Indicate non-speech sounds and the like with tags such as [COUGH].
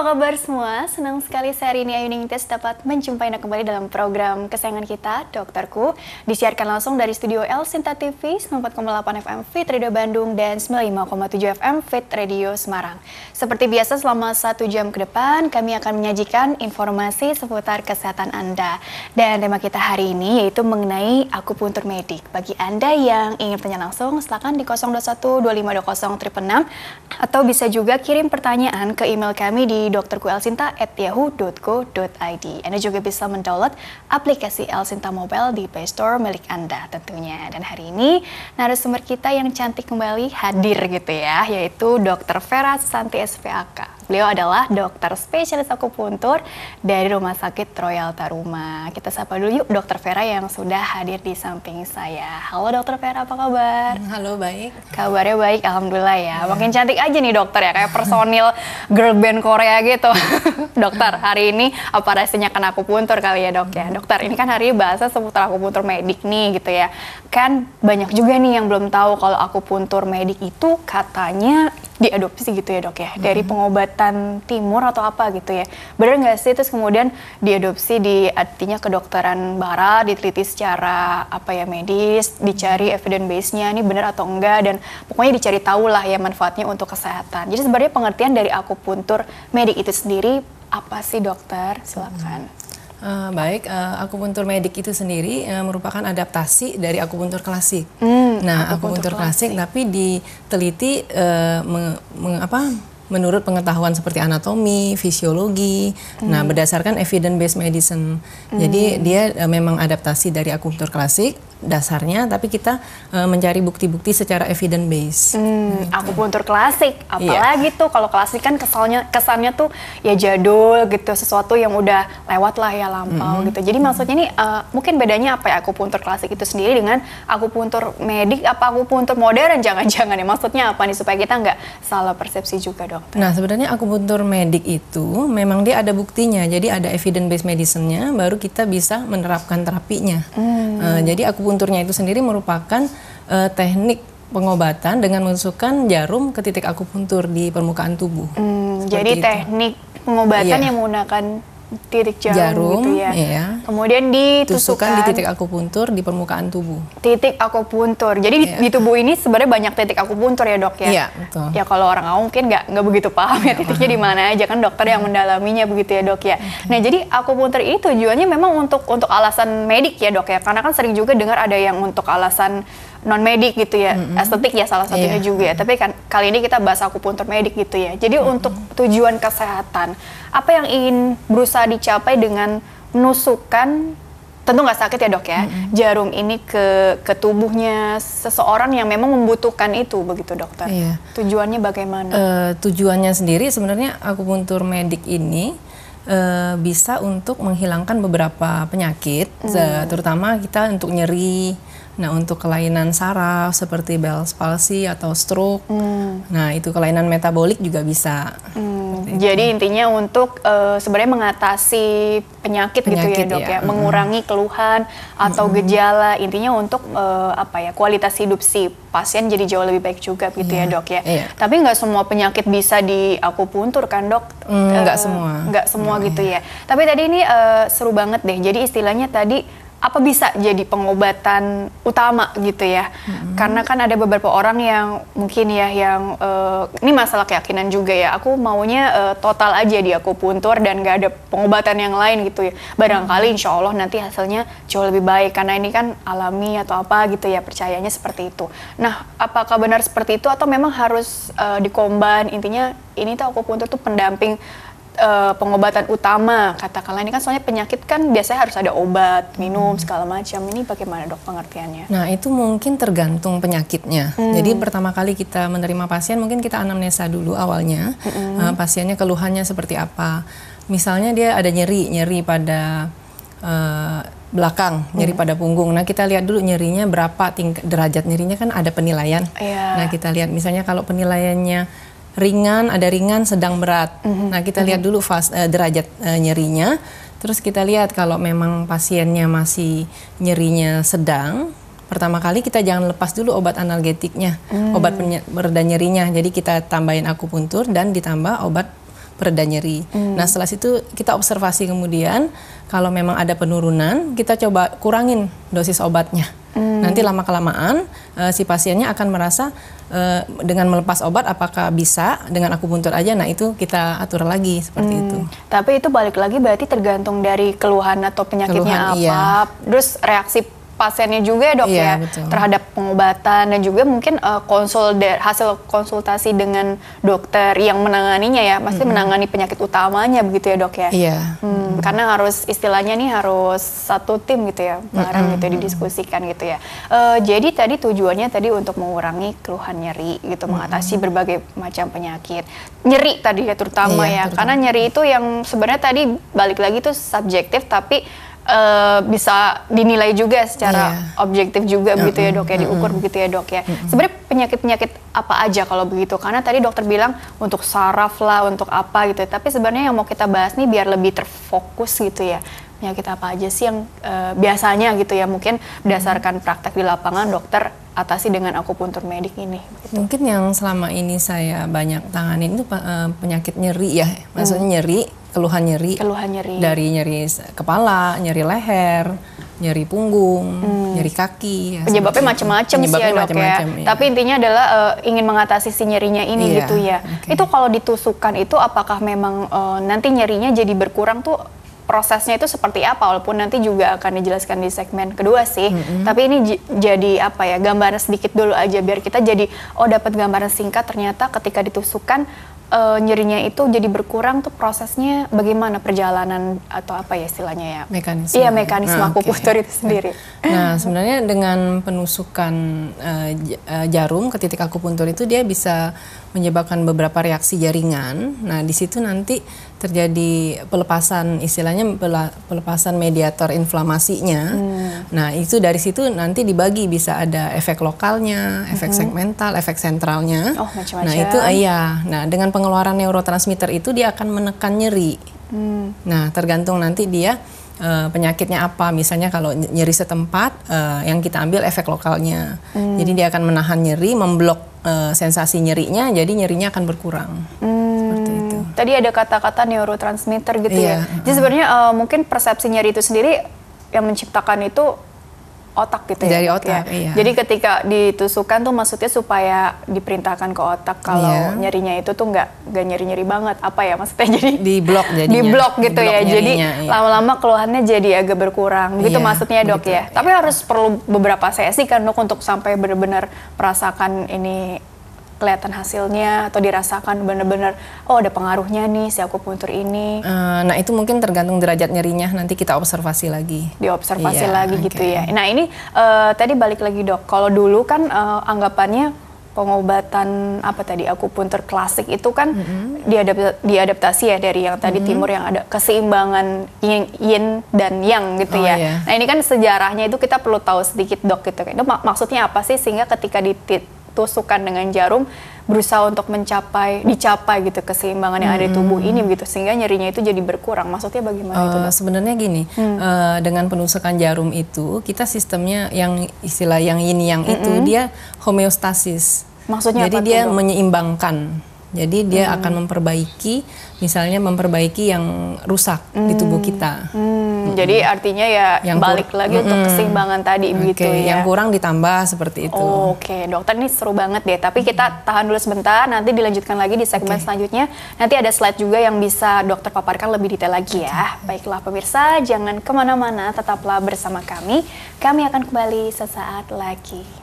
apa kabar semua? Senang sekali saya Rini Ayuning Ningtis dapat menjumpai Anda kembali dalam program kesayangan kita, Dokterku. Disiarkan langsung dari studio L Sinta TV, 94,8 FM Fit Radio Bandung dan 95,7 FM Fit Radio Semarang. Seperti biasa selama satu jam ke depan, kami akan menyajikan informasi seputar kesehatan Anda. Dan tema kita hari ini yaitu mengenai akupuntur medik. Bagi Anda yang ingin tanya langsung, silakan di 021 2520 atau bisa juga kirim pertanyaan ke email kami di di drku.elsinta@yahoo.co.id. Anda juga bisa mendownload aplikasi Elsinta Mobile di Play Store milik Anda tentunya. Dan hari ini narasumber kita yang cantik kembali hadir gitu ya, yaitu Dr. Vera Santi SPAK. Beliau adalah dokter spesialis akupuntur dari Rumah Sakit Royal Taruma. Kita sapa dulu yuk dokter Vera yang sudah hadir di samping saya. Halo dokter Vera, apa kabar? Halo, baik. Kabarnya baik, alhamdulillah ya. ya. Makin cantik aja nih dokter ya, kayak personil girl band Korea gitu. [LAUGHS] dokter, hari ini apa rasanya kena akupuntur kali ya dok ya? Hmm. Dokter, ini kan hari bahasa seputar akupuntur medik nih gitu ya. Kan banyak juga nih yang belum tahu kalau akupuntur medik itu katanya diadopsi gitu ya dok ya mm-hmm. dari pengobatan timur atau apa gitu ya benar nggak sih terus kemudian diadopsi di artinya kedokteran barat diteliti secara apa ya medis mm-hmm. dicari evidence base nya ini benar atau enggak dan pokoknya dicari tahu lah ya manfaatnya untuk kesehatan jadi sebenarnya pengertian dari aku akupuntur medik itu sendiri apa sih dokter silakan mm-hmm. Uh, baik, uh, akupuntur medik itu sendiri uh, merupakan adaptasi dari akupuntur klasik. Mm, nah, akupuntur, akupuntur klasik, klasik tapi diteliti uh, meng, meng, apa menurut pengetahuan seperti anatomi, fisiologi. Nah, hmm. Nah, berdasarkan evidence based medicine. Hmm. Jadi dia uh, memang adaptasi dari akupunktur klasik dasarnya tapi kita uh, mencari bukti-bukti secara evidence based. Hmm, gitu. Akupunktur klasik, iya. apalagi yeah. tuh kalau klasik kan kesalnya kesannya tuh ya jadul gitu, sesuatu yang udah lewat lah ya lampau hmm. gitu. Jadi hmm. maksudnya ini uh, mungkin bedanya apa ya akupunktur klasik itu sendiri dengan akupunktur medik apa akupunktur modern [LAUGHS] jangan-jangan ya maksudnya apa nih supaya kita nggak salah persepsi juga dong dokter? Nah sebenarnya akupuntur medik itu memang dia ada buktinya, jadi ada evidence based medicine-nya, baru kita bisa menerapkan terapinya. Hmm. Uh, jadi akupunturnya itu sendiri merupakan uh, teknik pengobatan dengan menusukkan jarum ke titik akupuntur di permukaan tubuh. Hmm, jadi itu. teknik pengobatan iya. yang menggunakan titik jarum, gitu jarum gitu ya. Iya. Kemudian ditusukkan di titik akupuntur di permukaan tubuh. Titik akupuntur. Jadi iya. di, di tubuh ini sebenarnya banyak titik akupuntur ya dok ya. Iya betul. Ya kalau orang awam mungkin nggak nggak begitu paham ya, ya titiknya di mana aja kan dokter yang mendalaminya begitu ya dok ya. Nah jadi akupuntur ini tujuannya memang untuk untuk alasan medik ya dok ya. Karena kan sering juga dengar ada yang untuk alasan non medik gitu ya, mm -hmm. estetik ya salah satunya iya. juga ya. Tapi kan kali ini kita bahas akupuntur medik gitu ya. Jadi -hmm. untuk tujuan kesehatan, apa yang ingin berusaha dicapai dengan menusukkan tentu nggak sakit ya dok ya -hmm. jarum ini ke ke tubuhnya seseorang yang memang membutuhkan itu begitu dokter iya. tujuannya bagaimana uh, tujuannya sendiri sebenarnya akupuntur medik ini e, bisa untuk menghilangkan beberapa penyakit mm. Eh, terutama kita untuk nyeri Nah, untuk kelainan saraf seperti Bell's palsy atau stroke, hmm. Nah itu kelainan metabolik juga bisa. Hmm, jadi intinya untuk e, sebenarnya mengatasi penyakit, penyakit gitu ya dok ya, ya. mengurangi keluhan atau hmm. gejala. Intinya untuk e, apa ya kualitas hidup si pasien jadi jauh lebih baik juga gitu yeah. ya iya, dok ya. Yeah. Tapi nggak semua penyakit bisa di puntur kan dok? Mm, e, semua. Nggak semua gitu yeah. ya. Tapi tadi ini e, seru banget deh. Jadi istilahnya tadi apa bisa jadi pengobatan utama gitu ya? hmm Karena kan ada beberapa orang yang mungkin ya yang uh, ini masalah keyakinan juga ya. Aku maunya uh, total aja di aku puntur dan gak ada pengobatan yang lain gitu ya. Barangkali hmm. insya Allah nanti hasilnya jauh lebih baik karena ini kan alami atau apa gitu ya percayanya seperti itu. Nah, apakah benar seperti itu atau memang harus uh, dikomban intinya ini tuh aku puntur tuh pendamping uh, pengobatan utama katakanlah ini kan soalnya penyakit kan biasanya harus ada obat minum segala macam ini bagaimana dok pengertiannya? Nah itu mungkin tergantung penyakitnya. Hmm. Jadi pertama kali kita menerima pasien mungkin kita anamnesa dulu awalnya hmm. uh, pasiennya keluhannya seperti apa. Misalnya dia ada nyeri nyeri pada uh, belakang nyeri hmm. pada punggung. Nah kita lihat dulu nyerinya berapa tingkat derajat nyerinya kan ada penilaian. Yeah. Nah kita lihat misalnya kalau penilaiannya ringan, ada ringan, sedang berat. Mm-hmm. Nah, kita mm-hmm. lihat dulu fast, uh, eh, derajat uh, nyerinya. Terus kita lihat kalau memang pasiennya masih nyerinya sedang, pertama kali kita jangan lepas dulu obat analgetiknya, mm. obat pereda nyerinya. Jadi kita tambahin akupuntur dan ditambah obat pereda nyeri. Mm. Nah, setelah itu kita observasi kemudian kalau memang ada penurunan, kita coba kurangin dosis obatnya. Nanti lama kelamaan uh, eh, si pasiennya akan merasa uh, dengan melepas obat apakah bisa dengan aku buntut aja. Nah itu kita atur lagi seperti hmm. itu. Tapi itu balik lagi berarti tergantung dari keluhan atau penyakitnya keluhan, apa, iya. terus reaksi pasiennya juga ya dok iya, ya betul. terhadap pengobatan dan juga mungkin uh, konsul hasil konsultasi dengan dokter yang menanganinya ya pasti mm -hmm. menangani penyakit utamanya begitu ya dok ya. Iya. Hmm, mm -hmm. Karena harus istilahnya nih harus satu tim gitu ya bareng mm -hmm. gitu didiskusikan gitu ya. Uh, jadi tadi tujuannya tadi untuk mengurangi keluhan nyeri gitu mm -hmm. mengatasi berbagai macam penyakit nyeri tadi ya terutama iya, ya terutama. karena nyeri itu yang sebenarnya tadi balik lagi itu subjektif tapi uh, bisa dinilai juga secara yeah. objektif juga yeah. begitu ya dok ya mm -hmm. diukur begitu ya dok ya. Mm -hmm. Sebenarnya penyakit-penyakit apa aja kalau begitu? Karena tadi dokter bilang untuk saraf lah, untuk apa gitu. Tapi sebenarnya yang mau kita bahas nih biar lebih terfokus gitu ya. Penyakit apa aja sih yang uh, biasanya gitu ya mungkin berdasarkan praktek di lapangan dokter atasi dengan akupuntur medik ini? Gitu. Mungkin yang selama ini saya banyak tangani itu uh, penyakit nyeri ya, maksudnya hmm. nyeri keluhan nyeri, keluhan nyeri dari nyeri kepala, nyeri leher, nyeri punggung, hmm. nyeri kaki. Ya, Penyebabnya gitu. macam-macam sih ya dok ya. ya. Tapi intinya adalah uh, ingin mengatasi si nyerinya ini yeah. gitu ya. Okay. Itu kalau ditusukan itu apakah memang uh, nanti nyerinya jadi berkurang tuh prosesnya itu seperti apa? Walaupun nanti juga akan dijelaskan di segmen kedua sih. Mm -hmm. Tapi ini jadi apa ya gambaran sedikit dulu aja biar kita jadi oh dapat gambaran singkat ternyata ketika ditusukan uh, nyerinya itu jadi berkurang tuh prosesnya bagaimana perjalanan atau apa ya istilahnya ya mekanisme iya mekanisme nah, akupunktur okay. itu sendiri [LAUGHS] nah sebenarnya dengan penusukan uh, jarum ke titik akupunktur itu dia bisa menyebabkan beberapa reaksi jaringan nah di situ nanti terjadi pelepasan istilahnya pelepasan mediator inflamasinya. Hmm. Nah, itu dari situ nanti dibagi bisa ada efek lokalnya, efek hmm. segmental, efek sentralnya. Oh, macam-macam. Nah, itu iya. Nah, dengan pengeluaran neurotransmitter itu dia akan menekan nyeri. Hmm. Nah, tergantung nanti dia Uh, penyakitnya apa misalnya kalau nyeri setempat uh, yang kita ambil efek lokalnya hmm. jadi dia akan menahan nyeri memblok uh, sensasi nyerinya jadi nyerinya akan berkurang hmm. Tadi ada kata-kata neurotransmitter gitu yeah. ya. Iya, jadi sebenarnya uh, mungkin persepsi nyeri itu sendiri yang menciptakan itu otak gitu ya. Dari otak. Ya. Iya. Jadi ketika ditusukan tuh maksudnya supaya diperintahkan ke otak iya. kalau yeah. nyerinya itu tuh nggak nggak nyeri nyeri banget apa ya maksudnya [LAUGHS] jadi di blok jadinya. Di blok gitu ya. di ya. Nyerinya, jadi iya. lama-lama keluhannya jadi agak berkurang gitu iya, maksudnya dok gitu, ya. Iya. Tapi harus perlu beberapa sesi kan dok untuk sampai benar-benar merasakan ini kelihatan hasilnya atau dirasakan benar-benar oh ada pengaruhnya nih si aku puntur ini. Uh, nah itu mungkin tergantung derajat nyerinya nanti kita observasi lagi. Diobservasi yeah, lagi okay. gitu ya. Nah ini uh, tadi balik lagi dok, kalau dulu kan uh, anggapannya pengobatan apa tadi aku puntur klasik itu kan mm -hmm. diadap diadaptasi ya dari yang tadi mm -hmm. timur yang ada keseimbangan yin, yin dan yang gitu oh, ya. Yeah. Nah ini kan sejarahnya itu kita perlu tahu sedikit dok gitu. Kan. Itu mak maksudnya apa sih sehingga ketika di tusukan dengan jarum berusaha untuk mencapai dicapai gitu keseimbangan yang hmm. ada di tubuh ini hmm. begitu sehingga nyerinya itu jadi berkurang maksudnya bagaimana uh, itu eh, dok? sebenarnya gini hmm. uh, dengan penusukan jarum itu kita sistemnya yang istilah yang ini yang hmm. itu dia homeostasis maksudnya jadi apa dia itu, menyeimbangkan jadi dia hmm. akan memperbaiki, misalnya memperbaiki yang rusak hmm. di tubuh hmm. kita. Hmm. Hmm, Jadi artinya ya yang balik lagi hmm, untuk keseimbangan tadi okay, begitu ya. Yang kurang ditambah seperti itu. Oh, Oke, okay. dokter ini seru banget deh. Tapi kita tahan dulu sebentar, nanti dilanjutkan lagi di segmen okay. selanjutnya. Nanti ada slide juga yang bisa dokter paparkan lebih detail lagi ya. Baiklah pemirsa, jangan kemana-mana, tetaplah bersama kami. Kami akan kembali sesaat lagi.